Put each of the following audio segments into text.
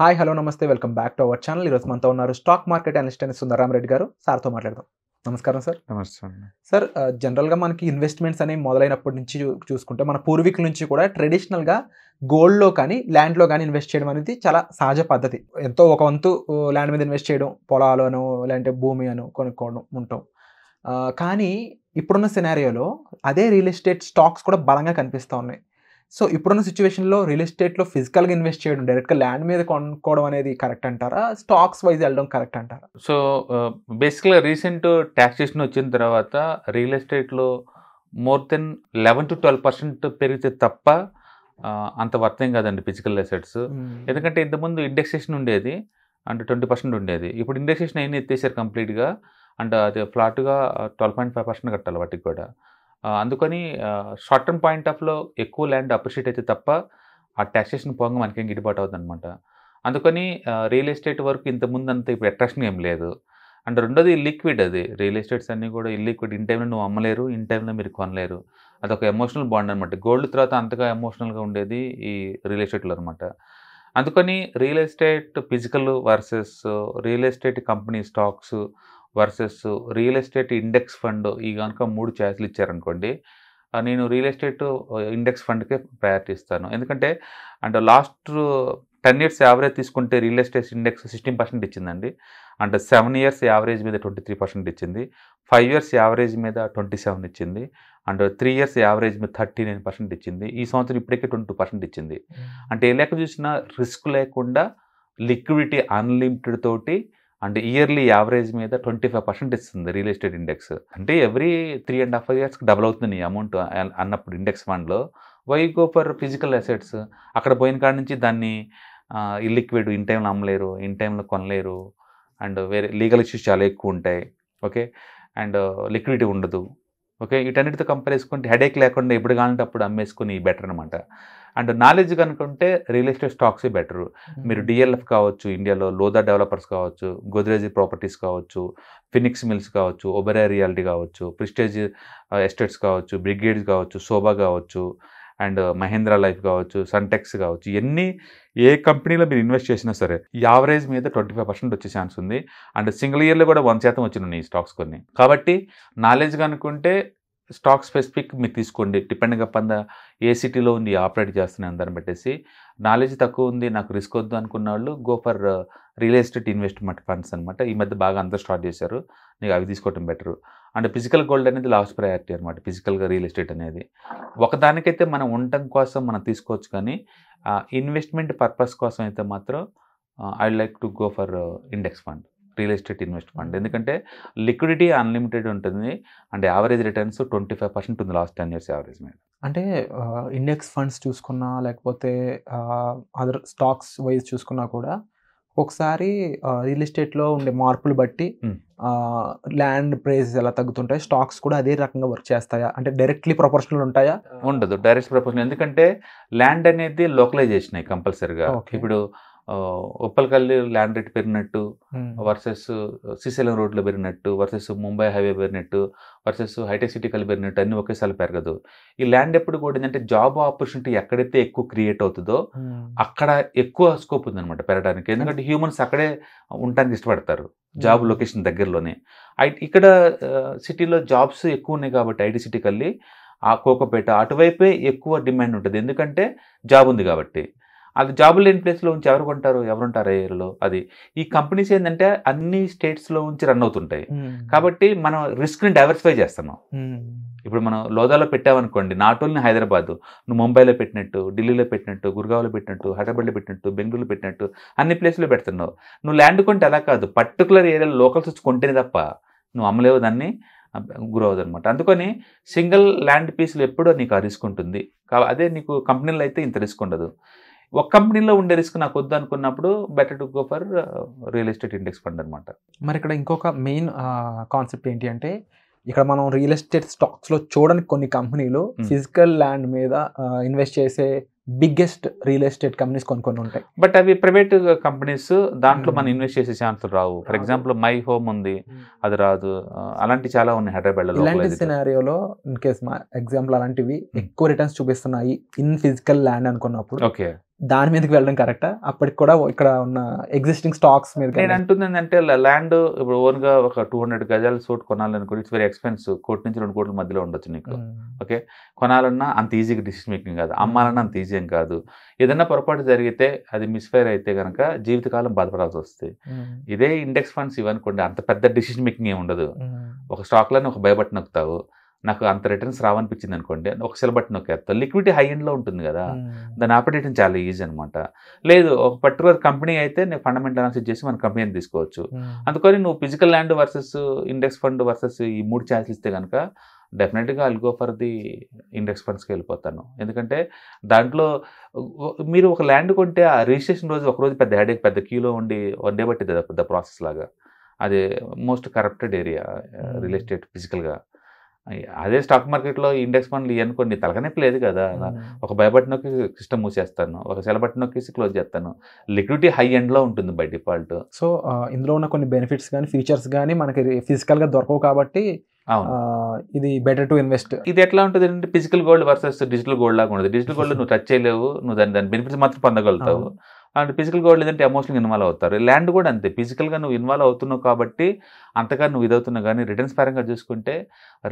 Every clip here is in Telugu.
హాయ్ హలో నమస్తే welcome back to our channel ఈరోజు మనతో ఉన్నారు స్టాక్ మార్కెట్ అనలిస్ట్ అని సుందరరామ్ రెడ్డి గారు సార్తో మాట్లాడదాం నమస్కారం సార్ నమస్కారం సార్ జనరల్గా మనకి ఇన్వెస్ట్మెంట్స్ అనేవి మొదలైనప్పటి నుంచి చూసుకుంటే మన పూర్వీకుల నుంచి కూడా ట్రెడిషనల్గా గోల్డ్లో కానీ ల్యాండ్లో కానీ ఇన్వెస్ట్ చేయడం అనేది చాలా సహజ పద్ధతి ఎంతో ఒక వంతు ల్యాండ్ మీద ఇన్వెస్ట్ చేయడం పొలాలను లేదంటే భూమి అను కొనుక్కోవడం ఉంటాం కానీ ఇప్పుడున్న సినారియోలో అదే రియల్ ఎస్టేట్ స్టాక్స్ కూడా బలంగా కనిపిస్తూ ఉన్నాయి సో ఇప్పుడున్న సిచ్యువేషన్లో రియల్ ఎస్టేట్లో ఫిజికల్గా ఇన్వెస్ట్ చేయడం డైరెక్ట్గా ల్యాండ్ మీద కొనుక్కోవడం అనేది కరెక్ట్ అంటారా స్టాక్స్ వైజ్ వెళ్ళడం కరెక్ట్ అంటారా సో బేసిక్గా రీసెంట్ ట్యాక్సేషన్ వచ్చిన తర్వాత రియల్ ఎస్టేట్లో more than eleven to twelve percent పెరిగితే తప్ప అంత వర్తం కాదండి ఫిజికల్ అసెట్స్ hmm. ఎందుకంటే ఇంతకుముందు ఇండెక్సేషన్ ఉండేది అంటే ట్వంటీ పర్సెంట్ ఉండేది ఇప్పుడు ఇండెక్సేషన్ అయినా ఎత్తేసారు కంప్లీట్గా అండ్ అది ఫ్లాట్గా ట్వెల్వ్ పాయింట్ ఫైవ్ పర్సెంట్ కట్టాలి వాటికి కూడా అందుకని షార్ట్ టర్మ్ పాయింట్ ఆఫ్లో ఎక్కువ ల్యాండ్ అప్రిషియేట్ అయితే తప్ప ఆ ట్యాక్సేషన్ పోగా మనకేం గిట్టుబాటు అవుతుంది అనమాట అందుకని రియల్ ఎస్టేట్ వరకు ఇంతకుముందు అంత ఇప్పుడు అట్రాక్షన్ ఏం లేదు అండ్ రెండోది లిక్విడ్ అది రియల్ ఎస్టేట్స్ అన్నీ కూడా ఈ లిక్విడ్ ఇన్ టైంలో నువ్వు అమ్మలేరు ఇన్ టైంలో మీరు కొనలేరు అదొక ఎమోషనల్ బాండ్ అనమాట గోల్డ్ తర్వాత అంతగా ఎమోషనల్గా ఉండేది ఈ రియల్ ఎస్టేట్లో అనమాట అందుకని real estate physical versus real estate company stocks versus real estate index fund ఈ కనుక మూడు ఛాయిస్లు ఇచ్చారనుకోండి నేను రియల్ ఎస్టేట్ ఇండెక్స్ ఫండ్కే ప్రయారిటీ ఇస్తాను ఎందుకంటే అంటే లాస్ట్ టెన్ ఇయర్స్ యావరేజ్ తీసుకుంటే real estate index sixteen percent ఇచ్చిందండి అంటే సెవెన్ ఇయర్స్ యావరేజ్ మీద ట్వంటీ త్రీ పర్సెంట్ ఇచ్చింది ఫైవ్ ఇయర్స్ యావరేజ్ మీద ట్వంటీ సెవెన్ ఇచ్చింది అండ్ త్రీ ఇయర్స్ యావరేజ్ మీద థర్టీ పర్సెంట్ ఇచ్చింది ఈ సంవత్సరం ఇప్పటికే ట్వంటీ పర్సెంట్ ఇచ్చింది hmm. అంటే ఏ లెక్క చూసినా రిస్క్ లేకుండా లిక్విడిటీ అన్లిమిటెడ్ తోటి అండ్ ఇయర్లీ యావరేజ్ మీద ట్వంటీ ఫైవ్ పర్సెంట్ ఇస్తుంది రియల్ ఎస్టేట్ ఇండెక్స్ అంటే ఎవ్రీ త్రీ అండ్ హాఫ్ ఇయర్స్కి డబుల్ అవుతుంది నీ అమౌంట్ అన్నప్పుడు ఇండెక్స్ ఫండ్లో why go for physical assets అక్కడ పోయిన కాడ నుంచి దాన్ని ఇల్లిక్విడ్ ఇన్ టైంలో అమ్మలేరు ఇన్ టైంలో కొనలేరు అండ్ వేరే లీగల్ ఇష్యూస్ చాలా ఎక్కువ ఉంటాయి ఓకే అండ్ లిక్విడిటీ ఉండదు ఓకే వీటన్నిటితో కంపేర్ చేసుకుంటే హెడేక్ లేకుండా ఇప్పుడు కావాలంటే అప్పుడు అమ్మేసుకుని బెటర్ అనమాట అండ్ నాలెడ్జ్ ఉంటే రియల్ ఎస్టేట్ స్టాక్సే బెటర్ మీరు డిఎల్ఎఫ్ కావచ్చు ఇండియాలో లోదా డెవలపర్స్ కావచ్చు గోద్రేజ్ ప్రాపర్టీస్ కావచ్చు ఫినిక్స్ మిల్స్ కావచ్చు ఒబెరా రియాలిటీ కావచ్చు ప్రిస్టేజ్ ఎస్టేట్స్ uh, కావచ్చు బ్రిగేడ్స్ కావచ్చు శోభా కావచ్చు అండ్ మహేంద్ర లైఫ్ కావచ్చు సన్టెక్స్ కావచ్చు ఎన్ని ఏ కంపెనీలో మీరు ఇన్వెస్ట్ చేసినా సరే యావరేజ్ మీద ట్వంటీ ఫైవ్ పర్సెంట్ వచ్చే ఛాన్స్ ఉంది అండ్ సింగిల్ ఇయర్లో కూడా వన్ శాతం వచ్చినాయి ఈ స్టాక్స్ కొన్ని కాబట్టి నాలెడ్జ్ కనుక్కుంటే స్టాక్ స్పెసిఫిక్ మీరు తీసుకోండి డిపెండింగ్ అప్ ఏ సిటీలో ఉంది ఆపరేట్ చేస్తున్నాయి అందరం పెట్టేసి నాలెడ్జ్ తక్కువ ఉంది నాకు రిస్క్ వద్దు అనుకున్న వాళ్ళు go for real estate investment funds అనమాట ఈ మధ్య బాగా అంతా స్టార్ట్ చేశారు నీకు అవి తీసుకోవటం బెటర్ అండ్ ఫిజికల్ గోల్డ్ అనేది లాస్ట్ ప్రయారిటీ అనమాట ఫిజికల్గా రియల్ ఎస్టేట్ అనేది ఒకదానికైతే మనం ఉండటం కోసం మనం తీసుకోవచ్చు కానీ ఇన్వెస్ట్మెంట్ పర్పస్ కోసం అయితే మాత్రం I like to go for index fund real estate invest fund ఎందుకంటే లిక్విడిటీ అన్లిమిటెడ్ ఉంటుంది and average returns twenty five percent ఉంది లాస్ట్ టెన్ ఇయర్స్ యావరేజ్ మీద అంటే ఇండెక్స్ ఫండ్స్ చూసుకున్నా లేకపోతే అదర్ స్టాక్స్ వైజ్ చూసుకున్నా కూడా ఒకసారి రియల్ ఎస్టేట్లో ఉండే మార్పులు బట్టి ల్యాండ్ ప్రైస్ ఎలా తగ్గుతుంటాయి స్టాక్స్ కూడా అదే రకంగా వర్క్ చేస్తాయా అంటే డైరెక్ట్లీ ప్రొపోర్షనల్ ఉంటాయా ఉండదు డైరెక్ట్ ప్రొపోర్షనల్ ఎందుకంటే ల్యాండ్ అనేది లోకలైజేషన్ కంపల్సరీగా ఇప్పుడు ఉప్పలకల్లి ల్యాండ్ రేట్ పెరిగినట్టు వర్సెస్ శ్రీశైలం రోడ్లో పెరిగినట్టు వర్సెస్ ముంబై హైవే పెరిగినట్టు వర్సెస్ హైటెక్ సిటీ కలిపి పెరిగినట్టు అన్ని ఒకేసారి పెరగదు ఈ ల్యాండ్ ఎప్పుడు కూడా ఏంటంటే జాబ్ ఆపర్చునిటీ ఎక్కడైతే ఎక్కువ క్రియేట్ అవుతుందో అక్కడ ఎక్కువ స్కోప్ ఉందన్నమాట పెరగడానికి ఎందుకంటే హ్యూమన్స్ అక్కడే ఉండడానికి ఇష్టపడతారు జాబ్ లొకేషన్ దగ్గరలోనే ఐటీ ఇక్కడ సిటీలో జాబ్స్ ఎక్కువ ఉన్నాయి కాబట్టి ఐటీ సిటీ కల్లి ఆ కోకపేట అటువైపే ఎక్కువ డిమాండ్ ఉంటుంది ఎందుకంటే జాబ్ ఉంది కాబట్టి అది జాబులు లేని ప్లేస్లో ఉంచి ఎవరు కొంటారు ఉంటారు ఏరియాలో అది ఈ కంపెనీస్ ఏంటంటే అన్ని స్టేట్స్లో ఉంచి రన్ అవుతుంటాయి కాబట్టి మనం రిస్క్ని డైవర్సిఫై చేస్తున్నాం ఇప్పుడు మనం లోదాలో పెట్టామనుకోండి నాట్ ఓన్లీ హైదరాబాద్ నువ్వు ముంబైలో పెట్టినట్టు ఢిల్లీలో పెట్టినట్టు గురుగావ్లో పెట్టినట్టు హైదరాబాద్లో పెట్టినట్టు బెంగళూరులో పెట్టినట్టు అన్ని ప్లేస్లో పెడుతున్నావు నువ్వు ల్యాండ్ కొంటే అలా కాదు పర్టికులర్ ఏరియాలో లోకల్స్ వచ్చి కొంటేనే తప్ప నువ్వు అమ్మలేవు దాన్ని గురవదు అనమాట అందుకని సింగిల్ ల్యాండ్ పీస్లు ఎప్పుడో నీకు ఆ రిస్క్ ఉంటుంది అదే నీకు కంపెనీలు అయితే ఇంత రిస్క్ ఉండదు ఒక కంపెనీలో ఉండే రిస్క్ నాకు వద్దు అనుకున్నప్పుడు better to go for real estate index fund అనమాట మరి ఇక్కడ ఇంకొక మెయిన్ కాన్సెప్ట్ ఏంటి అంటే ఇక్కడ మనం రియల్ ఎస్టేట్ స్టాక్స్లో చూడని కొన్ని కంపెనీలు ఫిజికల్ ల్యాండ్ మీద ఇన్వెస్ట్ చేసే బిగ్గెస్ట్ రియల్ ఎస్టేట్ కంపెనీస్ కొన్ని కొన్ని ఉంటాయి బట్ అవి ప్రైవేట్ కంపెనీస్ దాంట్లో మనం ఇన్వెస్ట్ చేసే ఛాన్స్ రావు ఫర్ ఎగ్జాంపుల్ మై హోమ్ ఉంది అది రాదు అలాంటి చాలా ఉన్నాయి హైదరాబాద్ ఇలాంటి సినారియోలో ఇన్ కేస్ మా ఎగ్జాంపుల్ అలాంటివి ఎక్కువ రిటర్న్స్ చూపిస్తున్నాయి ఇన్ ఫిజికల్ ల్యాండ్ అనుకున్నప్పుడు ఓకే దాని మీదకి వెళ్ళడం కరెక్టా అప్పటికి కూడా ఇక్కడ ఉన్న ఎగ్జిస్టింగ్ స్టాక్స్ మీద నేను అంటుంది ఏంటంటే ల్యాండ్ ఇప్పుడు ఓన్గా ఒక టూ హండ్రెడ్ గజాలు సోట్ కొనాలనుకో ఇట్స్ వెరీ ఎక్స్పెన్స్ కోటి నుంచి రెండు కోట్ల మధ్యలో ఉండొచ్చు నీకు ఓకే కొనాలన్నా అంత ఈజీగా డిసిషన్ మేకింగ్ కాదు అమ్మాలన్నా అంత ఈజీ ఏం కాదు ఏదైనా పొరపాటు జరిగితే అది మిస్ఫైర్ అయితే కనుక జీవితకాలం బాధపడాల్సి వస్తుంది ఇదే ఇండెక్స్ ఫండ్స్ ఇవ్వనుకోండి అంత పెద్ద డిసిషన్ మేకింగ్ ఏమి ఉండదు ఒక స్టాక్లను ఒక నొక్కుతావు నాకు అంత రిటర్న్స్ రావనిపించింది అనుకోండి ఒక సిలబట్ నొక్కేస్తా లిక్విడిటీ హై ఎండ్లో ఉంటుంది కదా దాన్ని ఆపరేటం చాలా ఈజీ అనమాట లేదు ఒక పర్టికులర్ కంపెనీ అయితే నేను ఫండమెంటల్ అనాలిసిస్ చేసి మన కంపెనీని తీసుకోవచ్చు అందుకని నువ్వు physical land versus index fund versus ఈ మూడు ఛాన్సెస్ ఇస్తే కనుక డెఫినెట్గా అల్గో ఫర్ ది ఇండెక్స్ ఫండ్స్కి వెళ్ళిపోతాను ఎందుకంటే దాంట్లో మీరు ఒక ల్యాండ్ కొంటే ఆ రిజిస్ట్రేషన్ రోజు ఒకరోజు పెద్ద హెడేక్ పెద్ద క్యూలో ఉండి వన్ డే కదా పెద్ద ప్రాసెస్ లాగా అది most corrupted area real estate ఫిజికల్గా అదే స్టాక్ మార్కెట్లో ఇండెక్స్ ఫండ్లు ఇవ్వనుకోండి కొన్ని తలకనొప్పి లేదు కదా ఒక భయపట్టి నొక్కి సిస్టమ్ మూసేస్తాను ఒక సెలబట్టి నొక్కేసి క్లోజ్ చేస్తాను లిక్విడిటీ హై ఎండ్లో ఉంటుంది బై డిఫాల్ట్ సో ఇందులో ఉన్న కొన్ని బెనిఫిట్స్ కానీ ఫీచర్స్ కానీ మనకి ఫిజికల్గా దొరకవు కాబట్టి ఇది బెటర్ టు ఇన్వెస్ట్ ఇది ఎట్లా ఉంటుంది అంటే physical gold versus digital gold లాగా ఉండదు డిజిటల్ గోల్డ్ నువ్వు టచ్ చేయలేవు నువ్వు దాని దాని బెనిఫిట్స్ మాత్రం పొందగలుగుతావు అండ్ ఫిజికల్ గోల్డ్ లేదంటే ఎమోషనల్గా ఇన్వాల్వ్ అవుతారు ల్యాండ్ కూడా అంతే ఫిజికల్గా నువ్వు ఇన్వాల్వ్ అవుతున్నావు కాబట్టి అంతగా నువ్వు ఇదవుతున్నావు కానీ రిటర్న్స్ పరంగా చూసుకుంటే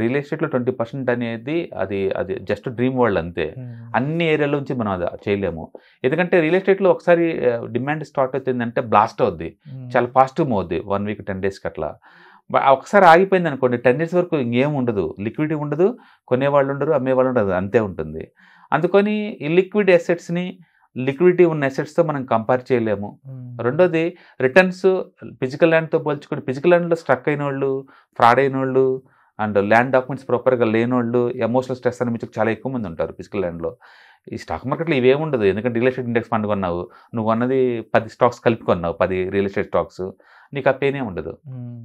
రియల్ ఎస్టేట్లో ట్వంటీ పర్సెంట్ అనేది అది అది జస్ట్ డ్రీమ్ వరల్డ్ అంతే hmm. అన్ని ఏరియాలో నుంచి మనం అది చేయలేము ఎందుకంటే రియల్ ఎస్టేట్లో ఒకసారి డిమాండ్ స్టార్ట్ అవుతుందంటే బ్లాస్ట్ అవుద్ది hmm. చాలా ఫాస్ట్ అవుద్ది వన్ వీక్ టెన్ డేస్కి అట్లా ఒకసారి ఆగిపోయింది అనుకోండి టెన్ డేస్ వరకు ఇంకేం ఉండదు లిక్విడిటీ ఉండదు కొనేవాళ్ళు ఉండరు అమ్మేవాళ్ళు ఉండదు అంతే ఉంటుంది అందుకని ఈ లిక్విడ్ ఎసెట్స్ని లిక్విడిటీ ఉన్న అసెట్స్తో మనం కంపేర్ చేయలేము రెండోది రిటర్న్స్ ఫిజికల్ ల్యాండ్తో పోల్చుకుని ఫిజికల్ ల్యాండ్లో స్ట్రక్ అయిన వాళ్ళు ఫ్రాడ్ అయిన వాళ్ళు అండ్ ల్యాండ్ డాక్యుమెంట్స్ ప్రాపర్గా లేని వాళ్ళు ఎమోషనల్ స్ట్రెస్ అని మీకు చాలా ఎక్కువ మంది ఉంటారు ఫిజికల్ ల్యాండ్లో ఈ స్టాక్ మార్కెట్లో ఇవేమి ఉండదు ఎందుకంటే రియల్ ఎస్టేట్ ఇండెక్స్ ఫండ్ కొన్నావు నువ్వు అన్నది పది స్టాక్స్ కలిపి కొన్నావు పది రియల్ ఎస్టేట్ స్టాక్స్ నీకు ఆ పెయినే ఉండదు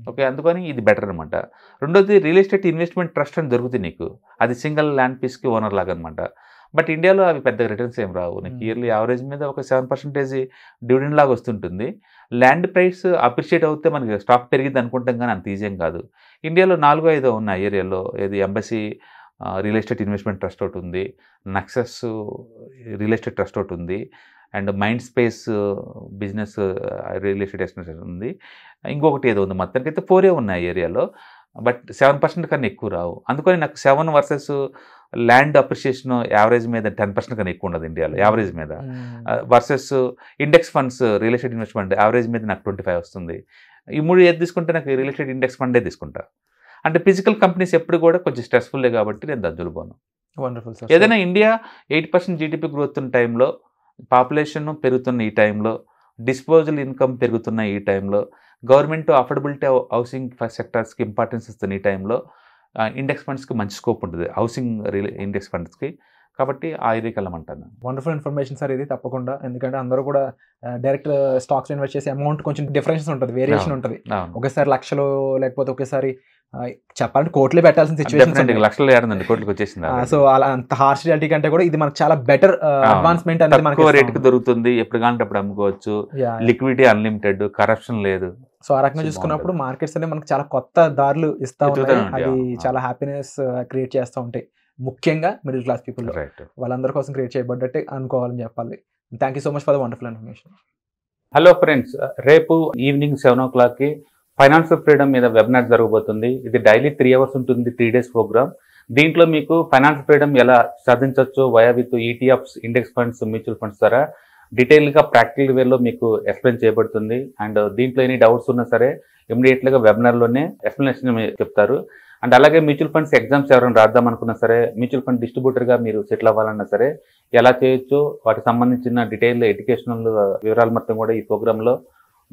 ఓకే అందుకని ఇది బెటర్ అనమాట రెండోది రియల్ ఎస్టేట్ ఇన్వెస్ట్మెంట్ ట్రస్ట్ అని దొరుకుతుంది నీకు అది సింగిల్ ల్యాండ్ పీస్కి ఓనర్ లాగా అనమాట బట్ ఇండియాలో అవి పెద్ద రిటర్న్స్ ఏం రావు నీకు ఇయర్లీ యావరేజ్ మీద ఒక సెవెన్ పర్సెంటేజ్ డివిడెండ్ లాగా వస్తుంటుంది ల్యాండ్ ప్రైస్ అప్రిషియేట్ అవుతే మనకి స్టాక్ పెరిగింది అనుకుంటాం కానీ అంత ఈజీ కాదు ఇండియాలో నాలుగో ఐదో ఉన్న ఏరియాలో ఏది Embassy real estate investment trust ఒకటి ఉంది నక్సస్ రియల్ ఎస్టేట్ ట్రస్ట్ ఒకటి ఉంది and Mind Space business real estate estate ఉంది ఇంకొకటి ఏదో ఉంది మొత్తానికైతే ఫోరే ఉన్నాయి ఏరియాలో బట్ సెవెన్ పర్సెంట్ కన్నా ఎక్కువ రావు అందుకని నాకు seven versus land appreciation average మీద టెన్ పర్సెంట్ కన్నా ఎక్కువ ఉండదు ఇండియాలో hmm. యావరేజ్ మీద hmm. Versus index funds real estate investment average మీద నాకు ట్వంటీ ఫైవ్ వస్తుంది ఈ మూడు ఏది తీసుకుంటే నాకు రియల్ ఎస్టేట్ ఇండెక్స్ ఫండే తీసుకుంటా అంటే ఫిజికల్ కంపెనీస్ ఎప్పుడు కూడా కొంచెం స్ట్రెస్ఫుల్లే కాబట్టి నేను దద్దులుపోను పోను వండర్ఫుల్ సార్ ఏదైనా India eight percent GDP growth ఉన్న టైంలో పాపులేషన్ పెరుగుతున్న ఈ టైంలో డిస్పోజల్ ఇన్కమ్ పెరుగుతున్న ఈ టైంలో గవర్నమెంట్ అఫోర్డబిలిటీ హౌసింగ్ సెక్టర్స్కి ఇంపార్టెన్స్ ఇస్తుంది ఈ టైంలో ఇండెక్స్ ఫండ్స్కి మంచి స్కోప్ ఉంటుంది హౌసింగ్ ఇండెక్స్ ఫండ్స్కి కాబట్టి ఆ ఏరియాకి వెళ్ళమంటాను వండర్ఫుల్ ఇన్ఫర్మేషన్ సార్ ఇది తప్పకుండా ఎందుకంటే అందరూ కూడా డైరెక్ట్ స్టాక్స్ ఇన్వెస్ట్ చేసే అమౌంట్ కొంచెం డిఫరెన్స్ ఉంటుంది వేరియేషన్ ఉంటుంది ఒకేసారి లక్షలు లేకపోతే ఒకేసారి చెప్పాలంటే కోట్లు పెట్టాల్సిన సిచ్యువేషన్ లక్షలు ఏడండి కోట్లకు వచ్చేసింది సో అలా అంత హార్ష్ రియాలిటీ కంటే కూడా ఇది మనకు చాలా బెటర్ అడ్వాన్స్మెంట్ అనేది మనకు రేట్కి దొరుకుతుంది ఎప్పుడు కానీ అప్పుడు అమ్ముకోవచ్చు లిక్విడిటీ అన్లిమిటెడ్ కరప్షన్ లేదు సో ఆ రకంగా చూసుకున్నప్పుడు మార్కెట్స్ అనేవి మనకు చాలా కొత్త దారులు ఇస్తా ఉంటాయి అది చాలా హ్యాపీనెస్ క్రియేట్ చేస్తూ ఉంటాయి ముఖ్యంగా మిడిల్ క్లాస్ పీపుల్ వాళ్ళందరి కోసం క్రియేట్ చేయబడ్డట్టే అనుకోవాలని చెప్పాలి thank you so much for the wonderful information hello friends రేపు ఈవినింగ్ సెవెన్ ఓ క్లాక్కి ఫైనాన్స్ ఫ్రీడమ్ మీద వెబినార్ జరగబోతుంది ఇది డైలీ త్రీ అవర్స్ ఉంటుంది త్రీ డేస్ ప్రోగ్రామ్ దీంట్లో మీకు ఫైనాన్స్ ఫ్రీడమ్ ఎలా సాధించవచ్చు via with ETFs index funds mutual funds ద్వారా డీటెయిల్గా ప్రాక్టికల్ వేలో మీకు ఎక్స్ప్లెయిన్ చేయబడుతుంది అండ్ దీంట్లో ఎన్ని డౌట్స్ ఉన్నా సరే ఇమీడియట్గా వెబినార్లోనే ఎక్స్ప్లెనేషన్ చెప్తారు అండ్ అలాగే మ్యూచువల్ ఫండ్స్ ఎగ్జామ్స్ ఎవరైనా రాద్దాం అనుకున్నా సరే మ్యూచువల్ ఫండ్ డిస్ట్రిబ్యూటర్గా మీరు సెటిల్ అవ్వాలన్నా సరే ఎలా చేయొచ్చు వాటికి సంబంధించిన డీటెయిల్ ఎడ్యుకేషనల్ వివరాలు మొత్తం కూడా ఈ ప్రోగ్రాంలో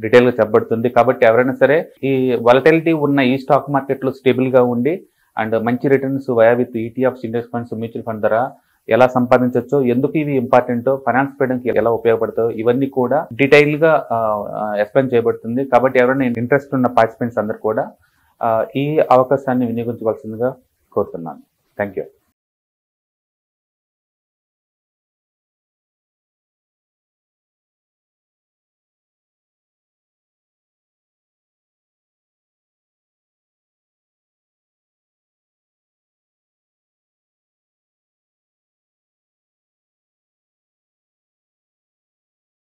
డీటెయిల్గా చెప్పబడుతుంది కాబట్టి ఎవరైనా సరే ఈ వలటిలిటీ ఉన్న ఈ స్టాక్ మార్కెట్లో స్టేబుల్గా ఉండి అండ్ మంచి returns via with ETFs index funds mutual fund ద్వారా ఎలా సంపాదించవచ్చో ఎందుకు ఇవి ఇంపార్టెంటో ఫైనాన్స్ పెట్టడానికి ఎలా ఉపయోగపడతాయో ఇవన్నీ కూడా గా ఎక్స్ప్లెయిన్ చేయబడుతుంది కాబట్టి ఎవరైనా ఇంట్రెస్ట్ ఉన్న పార్టిసిపెంట్స్ అందరు కూడా ఈ అవకాశాన్ని వినియోగించవలసిందిగా కోరుతున్నాను థ్యాంక్ యూ